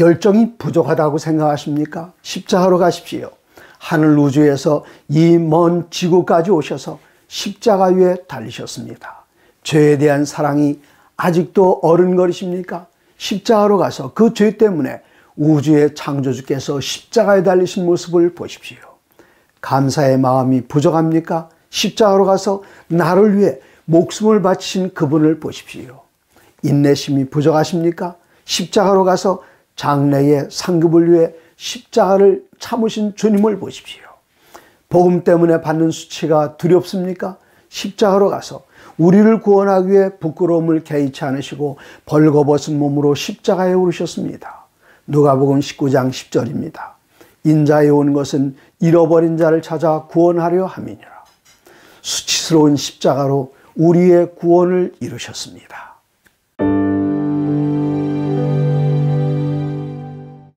열정이 부족하다고 생각하십니까? 십자가로 가십시오. 하늘 우주에서 이 먼 지구까지 오셔서 십자가 위에 달리셨습니다. 죄에 대한 사랑이 아직도 어른거리십니까? 십자가로 가서 그 죄 때문에 우주의 창조주께서 십자가에 달리신 모습을 보십시오. 감사의 마음이 부족합니까? 십자가로 가서 나를 위해 목숨을 바치신 그분을 보십시오. 인내심이 부족하십니까? 십자가로 가서 장래의 상급을 위해 십자가를 참으신 주님을 보십시오. 복음 때문에 받는 수치가 두렵습니까? 십자가로 가서 우리를 구원하기 위해 부끄러움을 개의치 않으시고 벌거벗은 몸으로 십자가에 오르셨습니다. 누가복음 19장 10절입니다. 인자에 온 것은 잃어버린 자를 찾아 구원하려 함이니라. 수치스러운 십자가로 우리의 구원을 이루셨습니다.